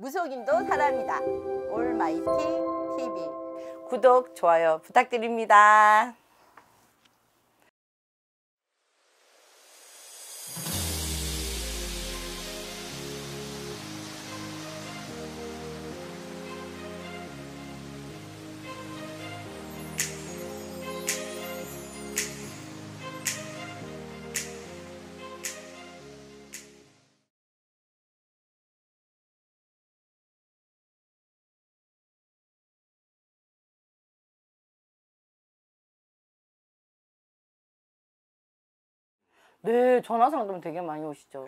무속인도 사람이다. 올마이티 TV 구독, 좋아요 부탁드립니다. 네, 전화 상담 되게 많이 오시죠.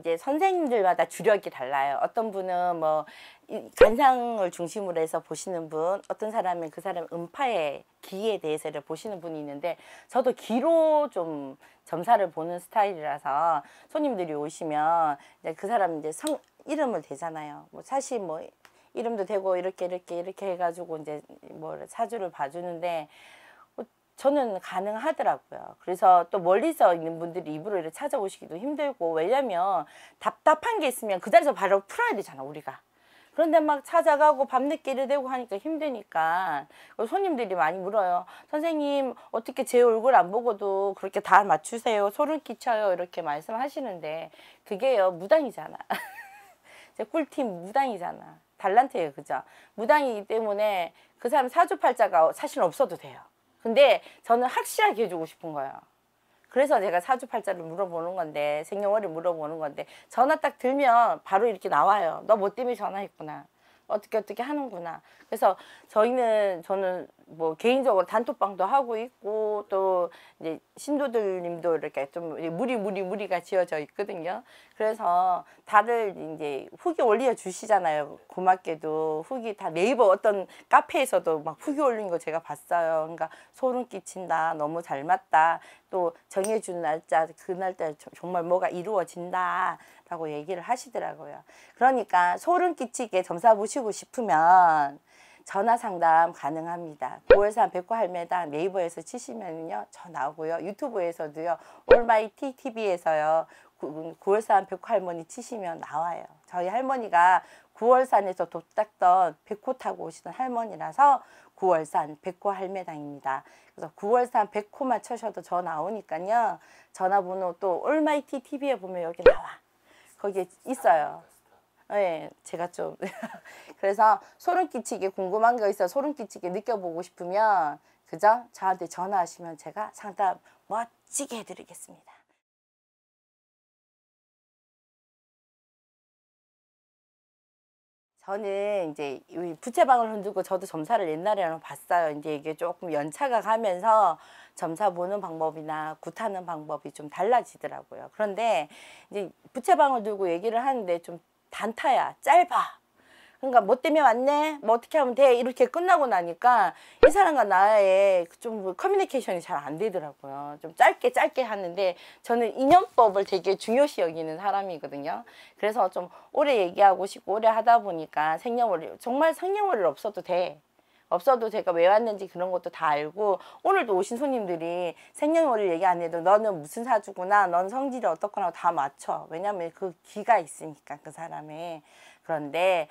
이제 선생님들마다 주력이 달라요. 어떤 분은 뭐 관상을 중심으로 해서 보시는 분, 어떤 사람은 그 사람 음파의 기에 대해서를 보시는 분이 있는데 저도 기로 좀 점사를 보는 스타일이라서 손님들이 오시면 이제 그 사람 이제 성 이름을 대잖아요. 뭐 사실 뭐 이름도 되고 이렇게 이렇게 이렇게 해가지고 이제 뭐 사주를 봐주는데 어, 저는 가능하더라고요. 그래서 또 멀리서 있는 분들이 입으로 이렇게 찾아오시기도 힘들고 왜냐면 답답한 게 있으면 그 자리에서 바로 풀어야 되잖아 우리가. 그런데 막 찾아가고 밤늦게 일 되고 하니까 힘드니까 손님들이 많이 물어요. 선생님 어떻게 제 얼굴 안 보고도 그렇게 다 맞추세요. 소름 끼쳐요. 이렇게 말씀하시는데 그게요 무당이잖아. 꿀팁 무당이잖아. 달란트예요. 그죠? 무당이기 때문에 그 사람 사주팔자가 사실 없어도 돼요. 근데 저는 확실하게 해주고 싶은 거예요. 그래서 제가 사주팔자를 물어보는 건데 생년월일 물어보는 건데 전화 딱 들면 바로 이렇게 나와요. 너 뭐 때문에 전화했구나. 어떻게 어떻게 하는구나. 그래서 저희는 저는 뭐 개인적으로 단톡방도 하고 있고 또 이제 신도들님도 이렇게 좀 무리 무리 무리가 지어져 있거든요. 그래서 다들 이제 후기 올려 주시잖아요. 고맙게도 후기 다 네이버 어떤 카페에서도 막 후기 올린 거 제가 봤어요. 그러니까 소름 끼친다. 너무 잘 맞다. 또 정해준 날짜 그 날짜 정말 뭐가 이루어진다. 라고 얘기를 하시더라고요. 그러니까 소름 끼치게 점사 보시고 싶으면 전화 상담 가능합니다. 9월산 백호 할매단 네이버에서 치시면요 저 나오고요. 유튜브에서도요. 올마이티 TV에서요. 9월산 백호 할머니 치시면 나와요. 저희 할머니가 9월산에서 돕닦던 백호 타고 오시는 할머니라서 9월산 백호 할매당입니다. 그래서 9월산 백호만 쳐셔도 저 나오니까요. 전화번호 또 올마이티 TV에 보면 여기 나와. 거기에 있어요. 네, 제가 좀 그래서 소름 끼치게 궁금한 거 있어 소름 끼치게 느껴보고 싶으면 그죠? 저한테 전화하시면 제가 상담 멋지게 해드리겠습니다. 저는 이제 부채방을 흔들고 저도 점사를 옛날에는 봤어요. 이제 이게 조금 연차가 가면서 점사 보는 방법이나 굿하는 방법이 좀 달라지더라고요. 그런데 이제 부채방을 들고 얘기를 하는데 좀 단타야 짧아 그러니까 뭐 때문에 왔네 뭐 어떻게 하면 돼 이렇게 끝나고 나니까 이 사람과 나의 좀 커뮤니케이션이 잘 안 되더라고요 좀 짧게 짧게 하는데 저는 인연법을 되게 중요시 여기는 사람이거든요 그래서 좀 오래 얘기하고 싶고 오래 하다 보니까 생년월일 정말 생년월일 없어도 돼 없어도 제가 왜 왔는지 그런 것도 다 알고 오늘도 오신 손님들이 생년월일 얘기 안 해도 너는 무슨 사주구나 넌 성질이 어떻구나다 맞춰 왜냐면 그 귀가 있으니까 그 사람의 그런데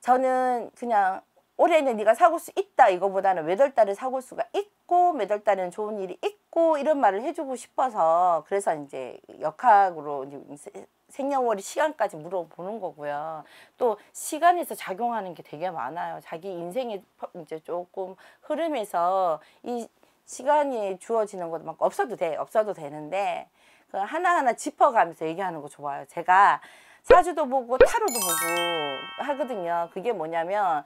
저는 그냥 올해는 네가 사고 수 있다 이거보다는 매달 달에 사고 수가 있고 매달 달에는 좋은 일이 있고 이런 말을 해주고 싶어서 그래서 이제 역학으로 이제 생년월일 시간까지 물어보는 거고요. 또 시간에서 작용하는 게 되게 많아요. 자기 인생의 이제 조금 흐름에서 이 시간이 주어지는 것도 막 없어도 돼. 없어도 되는데 그 하나하나 짚어가면서 얘기하는 거 좋아요. 제가 사주도 보고 타로도 보고 하거든요. 그게 뭐냐면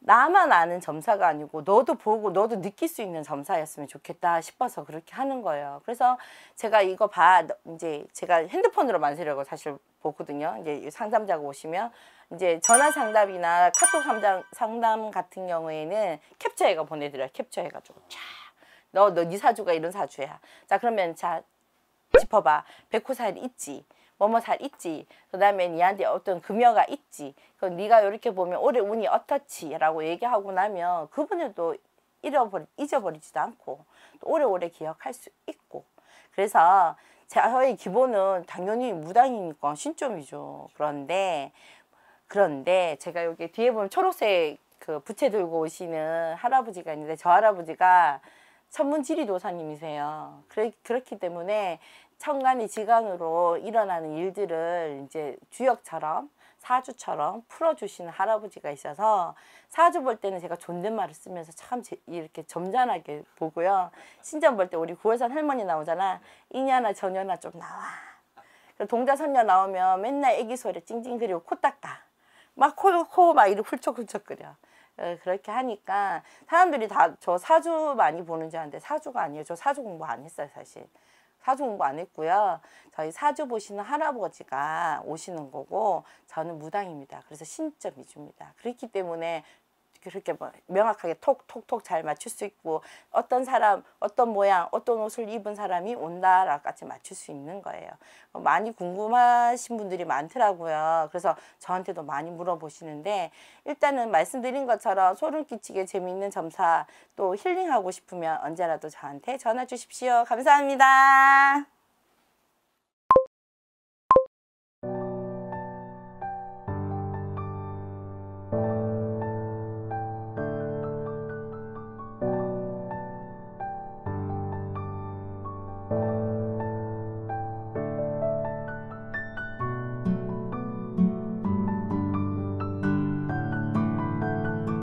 나만 아는 점사가 아니고 너도 보고 너도 느낄 수 있는 점사였으면 좋겠다 싶어서 그렇게 하는 거예요. 그래서 제가 이거 봐 이제 제가 핸드폰으로 만세려고 사실 보거든요. 이제 상담자가 오시면 이제 전화 상담이나 카톡 상담 상담 같은 경우에는 캡처해가 보내드려요. 캡처해가지고 쫙너너네 사주가 이런 사주야. 자 그러면 자 짚어봐 백호사이 있지. 뭐뭐 살 있지. 그 다음에 니한테 어떤 금여가 있지. 그럼 네가 이렇게 보면 올해 운이 어떻지라고 얘기하고 나면 그분을또 잃어버리, 잊어버리지도 않고 또 오래오래 기억할 수 있고 그래서 저의 기본은 당연히 무당이니까 신점이죠. 그런데 그런데 제가 여기 뒤에 보면 초록색 그 부채 들고 오시는 할아버지가 있는데 저 할아버지가 천문 지리도사님이세요. 그래, 그렇기 때문에 천간이 지간으로 일어나는 일들을 이제 주역처럼 사주처럼 풀어주시는 할아버지가 있어서 사주 볼 때는 제가 존댓말을 쓰면서 참 제, 이렇게 점잖하게 보고요. 신전 볼 때 우리 구월산 할머니 나오잖아. 이년아 저년아 좀 나와. 동자선녀 나오면 맨날 애기 소리 찡찡거리고 코 닦아. 막 코, 코 막 이렇게 훌쩍훌쩍 거려. 예, 그렇게 하니까 사람들이 다 저 사주 많이 보는 줄알았는데 사주가 아니에요. 저 사주 공부 안 했어요 사실. 사주 공부 안 했고요. 저희 사주 보시는 할아버지가 오시는 거고 저는 무당입니다. 그래서 신점 위주입니다. 그렇기 때문에 그렇게 뭐 명확하게 톡톡톡 잘 맞출 수 있고 어떤 사람 어떤 모양 어떤 옷을 입은 사람이 온다라고까지 맞출 수 있는 거예요 어, 많이 궁금하신 분들이 많더라고요 그래서 저한테도 많이 물어보시는데 일단은 말씀드린 것처럼 소름 끼치게 재미있는 점사 또 힐링하고 싶으면 언제라도 저한테 전화 주십시오 감사합니다